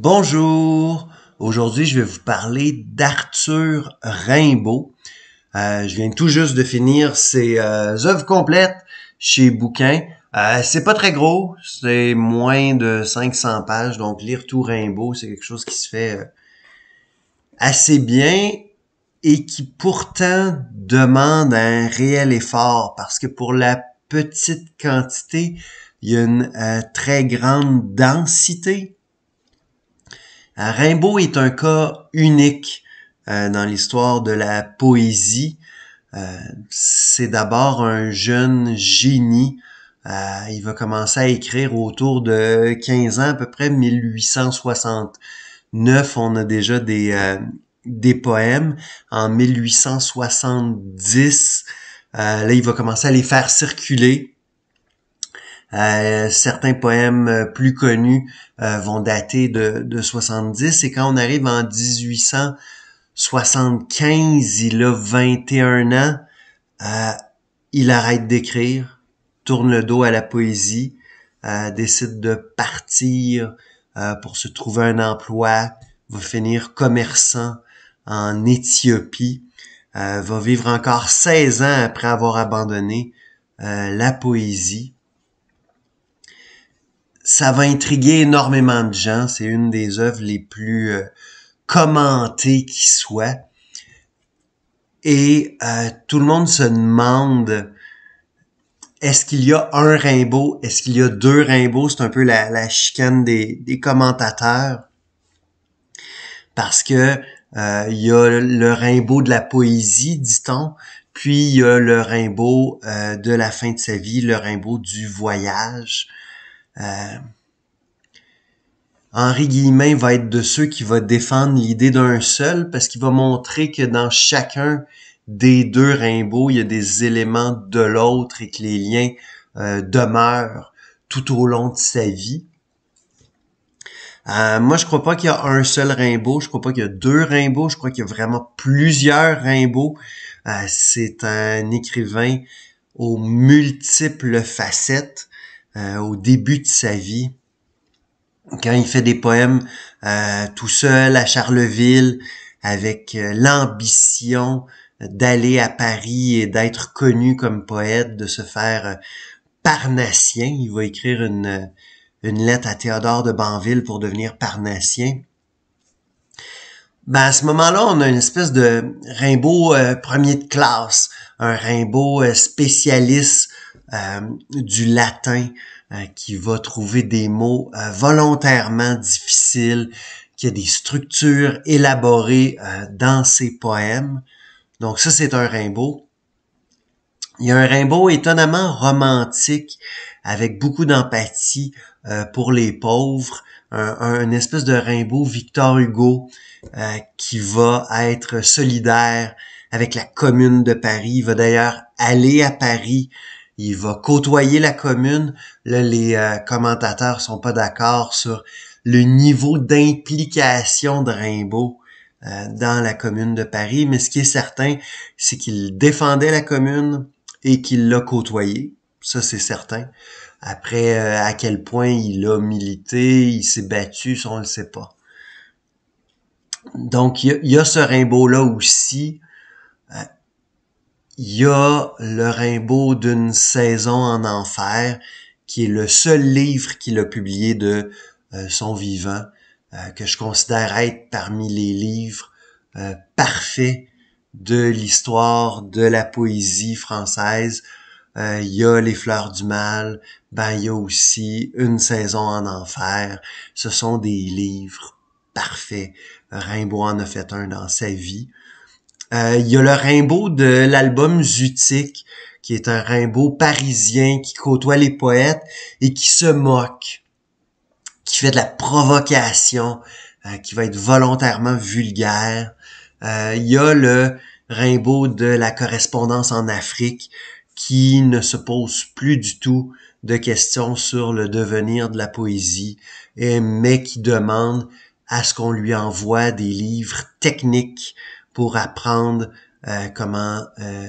Bonjour, aujourd'hui je vais vous parler d'Arthur Rimbaud. Euh, je viens tout juste de finir ses euh, œuvres complètes chez Bouquin. Euh, c'est pas très gros, c'est moins de 500 pages, donc lire tout Rimbaud, c'est quelque chose qui se fait assez bien et qui pourtant demande un réel effort parce que pour la petite quantité, il y a une très grande densité euh, Rimbaud est un cas unique euh, dans l'histoire de la poésie. Euh, c'est d'abord un jeune génie. il va commencer à écrire autour de 15 ans, à peu près 1869. On a déjà des, des poèmes. En 1870, là, il va commencer à les faire circuler euh, certains poèmes euh, plus connus euh, vont dater de, 70 et quand on arrive en 1875, il a 21 ans, il arrête d'écrire, tourne le dos à la poésie, décide de partir pour se trouver un emploi, va finir commerçant en Éthiopie, va vivre encore 16 ans après avoir abandonné la poésie ça va intriguer énormément de gens. C'est une des œuvres les plus euh, commentées qui soit. Et euh, tout le monde se demande est-ce qu'il y a un Rimbaud Est-ce qu'il y a deux Rimbaud C'est un peu la, la chicane des, commentateurs. Parce que euh, il y a le Rimbaud de la poésie, dit-on, puis il y a le Rimbaud de la fin de sa vie, le Rimbaud du voyage euh, Henri Guillemin va être de ceux qui va défendre l'idée d'un seul parce qu'il va montrer que dans chacun des deux Rimbaud il y a des éléments de l'autre et que les liens euh, demeurent tout au long de sa vie. Euh, moi, je crois pas qu'il y a un seul Rimbaud. je crois pas qu'il y a deux rainbows, je crois qu'il y a vraiment plusieurs rainbows. C'est un écrivain aux multiples facettes euh, au début de sa vie, quand il fait des poèmes euh, tout seul à Charleville, avec euh, l'ambition d'aller à Paris et d'être connu comme poète, de se faire parnassien. Il va écrire une, lettre à Théodore de Banville pour devenir parnassien. Ben à ce moment-là, on a une espèce de Rimbaud premier de classe, un Rimbaud spécialiste euh, du latin, euh, qui va trouver des mots euh, volontairement difficiles, qui a des structures élaborées dans ses poèmes. Donc ça, c'est un Rimbaud. Il y a un Rimbaud étonnamment romantique, avec beaucoup d'empathie pour les pauvres, un, espèce de Rimbaud Victor Hugo qui va être solidaire avec la commune de Paris. Il va d'ailleurs aller à Paris il va côtoyer la commune. Là, les euh, commentateurs sont pas d'accord sur le niveau d'implication de Rimbaud euh, dans la commune de Paris, mais ce qui est certain, c'est qu'il défendait la commune et qu'il l'a côtoyé. Ça, c'est certain. Après, euh, à quel point il a milité, il s'est battu, ça, on ne le sait pas. Donc, il y, a ce Rimbaud-là aussi il y a le Rimbaud d'une saison en enfer, qui est le seul livre qu'il a publié de euh, son vivant, euh, que je considère être parmi les livres euh, parfaits de l'histoire de la poésie française. Il y a Les Fleurs du Mal, ben il y a aussi Une saison en enfer. Ce sont des livres parfaits. Rimbaud en a fait un dans sa vie. Euh, il y a le Rimbaud de l'album Zutique, qui est un Rimbaud parisien qui côtoie les poètes et qui se moque, qui fait de la provocation, euh, qui va être volontairement vulgaire. Euh, il y a le Rimbaud de la correspondance en Afrique, qui ne se pose plus du tout de questions sur le devenir de la poésie, mais qui demande à ce qu'on lui envoie des livres techniques pour apprendre euh, comment euh,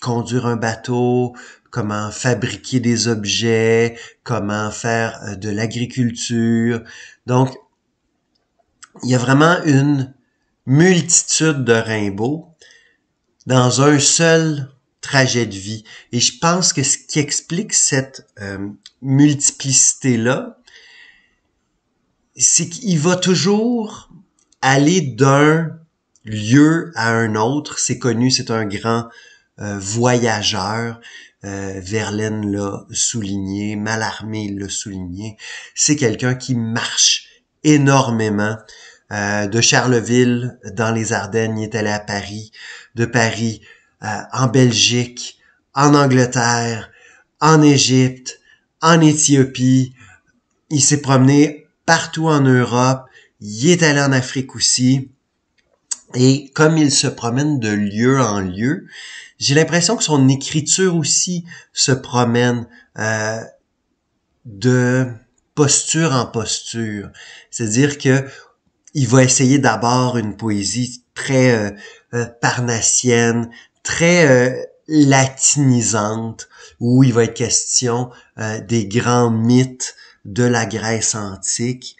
conduire un bateau, comment fabriquer des objets, comment faire euh, de l'agriculture. Donc, il y a vraiment une multitude de rainbows dans un seul trajet de vie. Et je pense que ce qui explique cette multiplicité-là, c'est qu'il va toujours aller d'un lieu à un autre. C'est connu, c'est un grand euh, voyageur. Euh, Verlaine l'a souligné, Malarmé l'a souligné. C'est quelqu'un qui marche énormément. Euh, de Charleville dans les Ardennes, il est allé à Paris, de Paris en Belgique, en Angleterre, en Égypte, en Éthiopie. Il s'est promené partout en Europe. Il est allé en Afrique aussi. Et comme il se promène de lieu en lieu, j'ai l'impression que son écriture aussi se promène euh, de posture en posture. C'est-à-dire que il va essayer d'abord une poésie très euh, euh parnassienne, très euh, latinisante, où il va être question des grands mythes de la Grèce antique.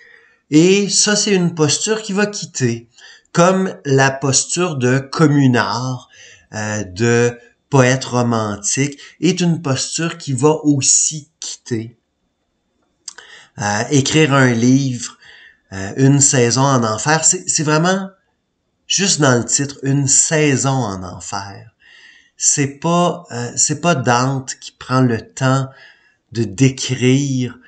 Et ça, c'est une posture qu'il va quitter comme la posture de communard, euh, de poète romantique, est une posture qui va aussi quitter. Euh, écrire un livre, euh, une saison en enfer, c'est vraiment juste dans le titre, une saison en enfer. C'est pas c'est pas Dante qui prend le temps de décrire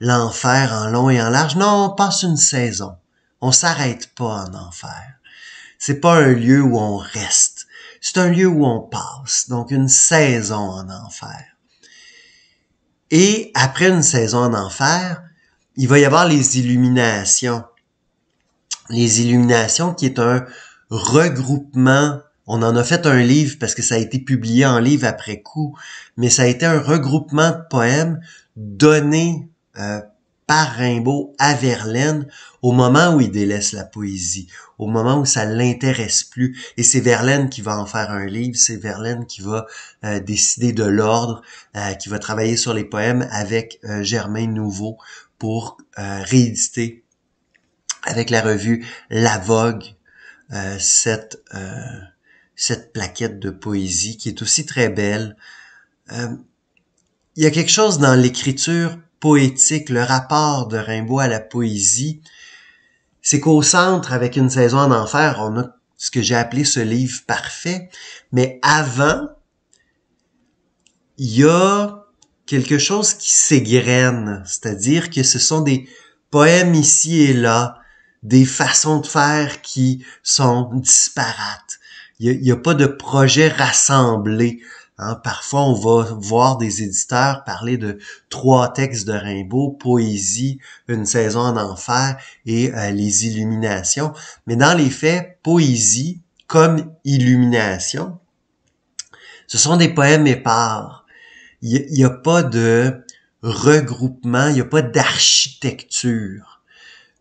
l'enfer en long et en large. Non, on passe une saison on s'arrête pas en enfer. C'est pas un lieu où on reste. C'est un lieu où on passe. Donc une saison en enfer. Et après une saison en enfer, il va y avoir les illuminations. Les illuminations qui est un regroupement. On en a fait un livre parce que ça a été publié en livre après coup, mais ça a été un regroupement de poèmes donnés euh, par Rimbaud à Verlaine au moment où il délaisse la poésie, au moment où ça l'intéresse plus. Et c'est Verlaine qui va en faire un livre, c'est Verlaine qui va euh, décider de l'ordre, euh, qui va travailler sur les poèmes avec euh, Germain Nouveau pour rééditer avec la revue La Vogue cette, cette plaquette de poésie qui est aussi très belle. il y a quelque chose dans l'écriture poétique, le rapport de Rimbaud à la poésie, c'est qu'au centre, avec une saison en enfer, on a ce que j'ai appelé ce livre parfait. Mais avant, il y a quelque chose qui s'égrène, c'est-à-dire que ce sont des poèmes ici et là, des façons de faire qui sont disparates. Il n'y a, a, pas de projet rassemblé Hein. parfois, on va voir des éditeurs parler de trois textes de Rimbaud, Poésie, Une saison en enfer et euh, Les Illuminations. Mais dans les faits, Poésie comme Illumination, ce sont des poèmes épars. Il n'y a, a pas de regroupement, il n'y a pas d'architecture.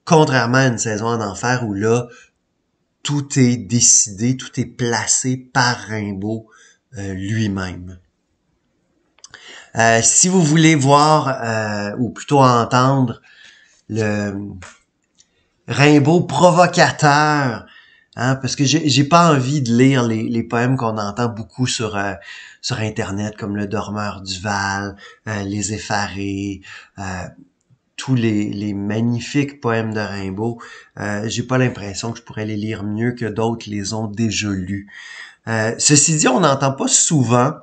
Contrairement à une saison en enfer où là, tout est décidé, tout est placé par Rimbaud euh, lui-même. Euh, si vous voulez voir, euh, ou plutôt entendre, le Rimbaud provocateur, hein, parce que j'ai pas envie de lire les, poèmes qu'on entend beaucoup sur sur internet, comme le Dormeur du Val, les Effarés tous les, magnifiques poèmes de Rimbaud. Euh, j'ai pas l'impression que je pourrais les lire mieux que d'autres les ont déjà lus. Euh, ceci dit, on n'entend pas souvent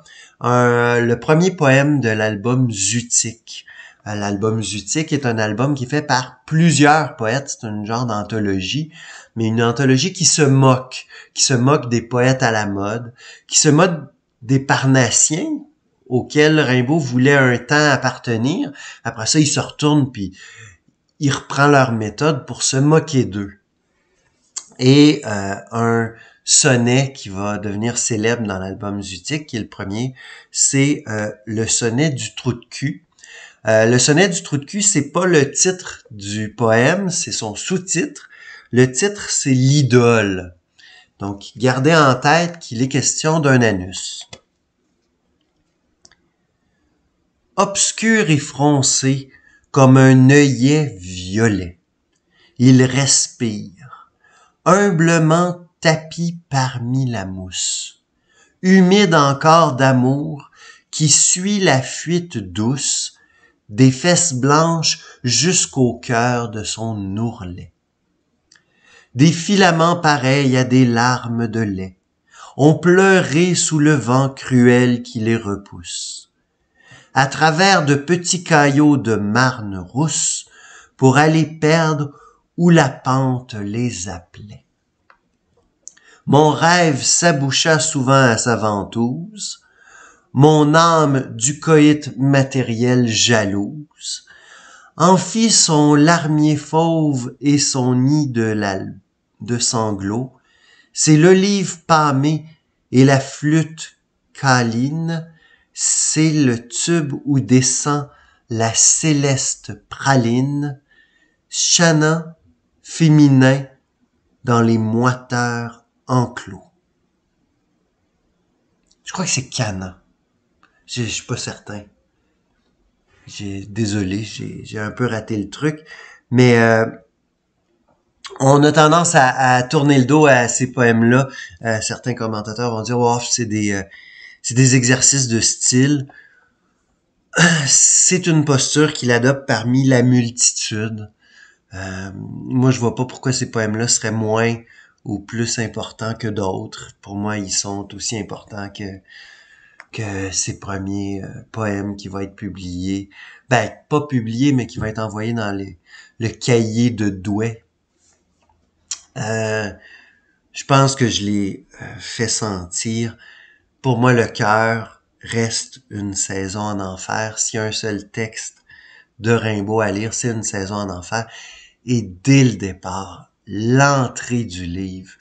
euh, le premier poème de l'album Zutique. L'album Zutique est un album qui est fait par plusieurs poètes, c'est une genre d'anthologie, mais une anthologie qui se moque, qui se moque des poètes à la mode, qui se moque des Parnassiens, auquel Rimbaud voulait un temps appartenir. Après ça, ils se retournent puis il reprend leur méthode pour se moquer d'eux. Et euh, un sonnet qui va devenir célèbre dans l'album Zutik, qui est le premier, c'est euh, le sonnet du trou de cul. Euh, le sonnet du trou de cul, c'est pas le titre du poème, c'est son sous-titre. Le titre, c'est l'idole. Donc, gardez en tête qu'il est question d'un anus. obscur et froncé comme un œillet violet. Il respire, humblement tapis parmi la mousse, humide encore d'amour qui suit la fuite douce des fesses blanches jusqu'au cœur de son ourlet. Des filaments pareils à des larmes de lait ont pleuré sous le vent cruel qui les repousse à travers de petits caillots de marne rousse pour aller perdre où la pente les appelait. Mon rêve s'aboucha souvent à sa ventouse, mon âme du coït matériel jalouse, en fit son larmier fauve et son nid de, de sanglots, c'est l'olive pâmée et la flûte câline c'est le tube où descend la céleste praline, chana, féminin dans les moiteurs enclos. Je crois que c'est Cana. Je, suis pas certain. J'ai, désolé, j'ai, un peu raté le truc, mais euh, on a tendance à, tourner le dos à ces poèmes-là. Euh, certains commentateurs vont dire, oh, c'est des, euh, c'est des exercices de style. C'est une posture qu'il adopte parmi la multitude. Euh, moi, je vois pas pourquoi ces poèmes-là seraient moins ou plus importants que d'autres. Pour moi, ils sont aussi importants que que ces premiers euh, poèmes qui vont être publiés. Ben, pas publiés, mais qui vont être envoyés dans les, le cahier de Douai. Euh, je pense que je les fais sentir pour moi, le cœur reste une saison en enfer. S'il y a un seul texte de Rimbaud à lire, c'est une saison en enfer. Et dès le départ, l'entrée du livre,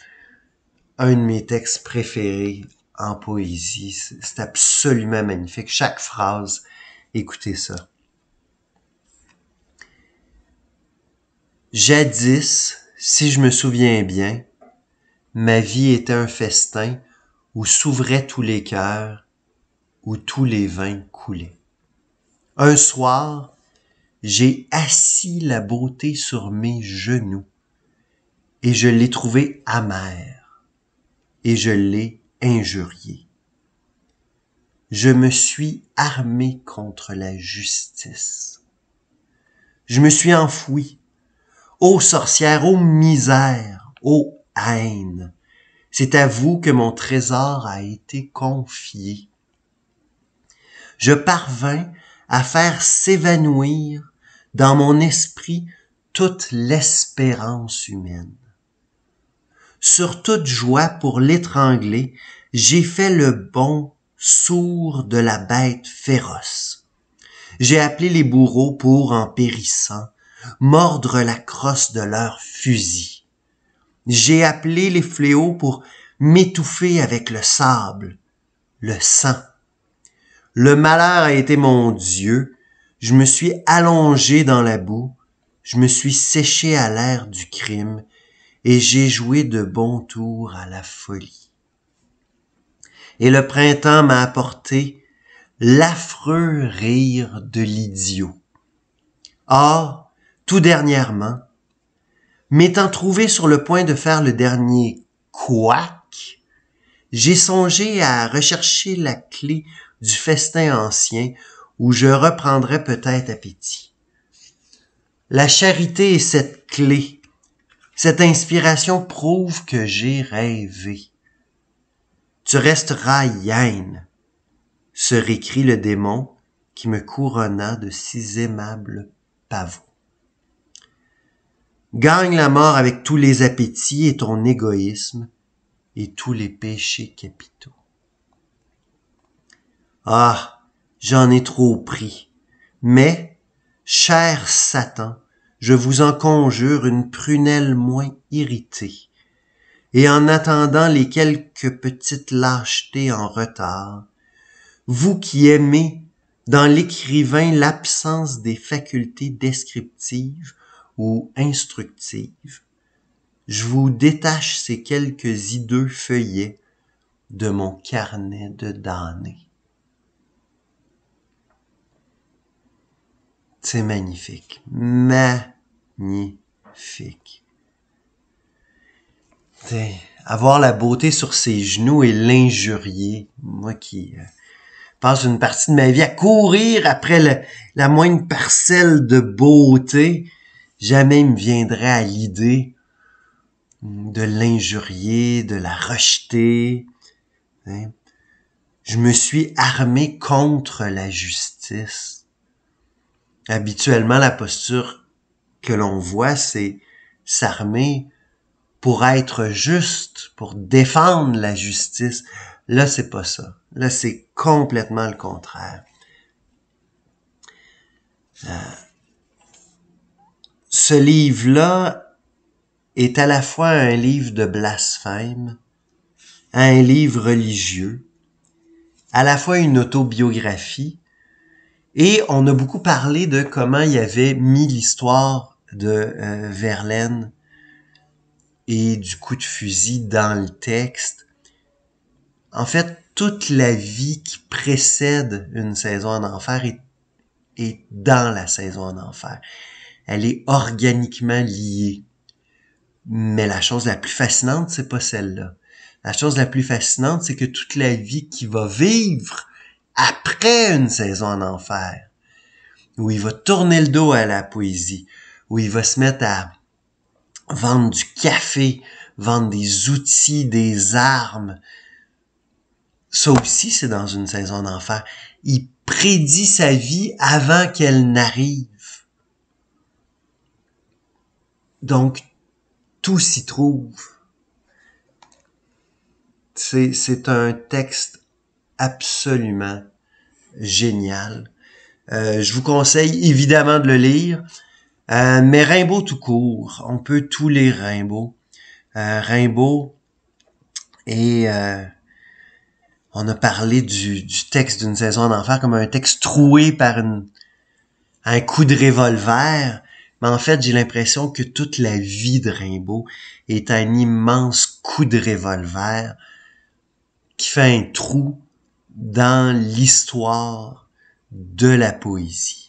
un de mes textes préférés en poésie, c'est absolument magnifique. Chaque phrase, écoutez ça. Jadis, si je me souviens bien, ma vie était un festin où s'ouvraient tous les cœurs, où tous les vins coulaient. Un soir, j'ai assis la beauté sur mes genoux, et je l'ai trouvée amère, et je l'ai injuriée. Je me suis armé contre la justice. Je me suis enfoui. Ô sorcière, ô misère, ô haine, c'est à vous que mon trésor a été confié. Je parvins à faire s'évanouir dans mon esprit toute l'espérance humaine. Sur toute joie pour l'étrangler, j'ai fait le bon sourd de la bête féroce. J'ai appelé les bourreaux pour, en périssant, mordre la crosse de leur fusil. J'ai appelé les fléaux pour m'étouffer avec le sable, le sang. Le malheur a été mon Dieu. Je me suis allongé dans la boue. Je me suis séché à l'air du crime et j'ai joué de bons tours à la folie. Et le printemps m'a apporté l'affreux rire de l'idiot. Or, tout dernièrement, M'étant trouvé sur le point de faire le dernier couac, j'ai songé à rechercher la clé du festin ancien où je reprendrais peut-être appétit. La charité est cette clé. Cette inspiration prouve que j'ai rêvé. Tu resteras hyène, se récrit le démon qui me couronna de six aimables pavots. Gagne la mort avec tous les appétits et ton égoïsme et tous les péchés capitaux. Ah, j'en ai trop pris. Mais, cher Satan, je vous en conjure une prunelle moins irritée, et en attendant les quelques petites lâchetés en retard, vous qui aimez dans l'écrivain l'absence des facultés descriptives, ou instructive. Je vous détache ces quelques hideux feuillets de mon carnet de damnés. C'est magnifique. Magnifique. avoir la beauté sur ses genoux et l'injurier, moi qui euh, passe une partie de ma vie à courir après la moindre parcelle de beauté, jamais il me viendrait à l'idée de l'injurier, de la rejeter. Je me suis armé contre la justice. Habituellement, la posture que l'on voit, c'est s'armer pour être juste, pour défendre la justice. Là, c'est pas ça. Là, c'est complètement le contraire. Euh, ce livre-là est à la fois un livre de blasphème, un livre religieux, à la fois une autobiographie, et on a beaucoup parlé de comment il avait mis l'histoire de euh, Verlaine et du coup de fusil dans le texte. En fait, toute la vie qui précède une saison en enfer est dans la saison en enfer elle est organiquement liée. Mais la chose la plus fascinante, c'est pas celle-là. La chose la plus fascinante, c'est que toute la vie qui va vivre après une saison en enfer, où il va tourner le dos à la poésie, où il va se mettre à vendre du café, vendre des outils, des armes. Ça aussi, c'est dans une saison en enfer. Il prédit sa vie avant qu'elle n'arrive. Donc, tout s'y trouve. C'est un texte absolument génial. Euh, je vous conseille évidemment de le lire. Euh, mais Rimbaud tout court, on peut tous lire Rimbaud. Euh, Rimbaud et euh, on a parlé du, du texte d'une saison d'enfer comme un texte troué par un coup de revolver. Mais en fait, j'ai l'impression que toute la vie de Rimbaud est un immense coup de revolver qui fait un trou dans l'histoire de la poésie.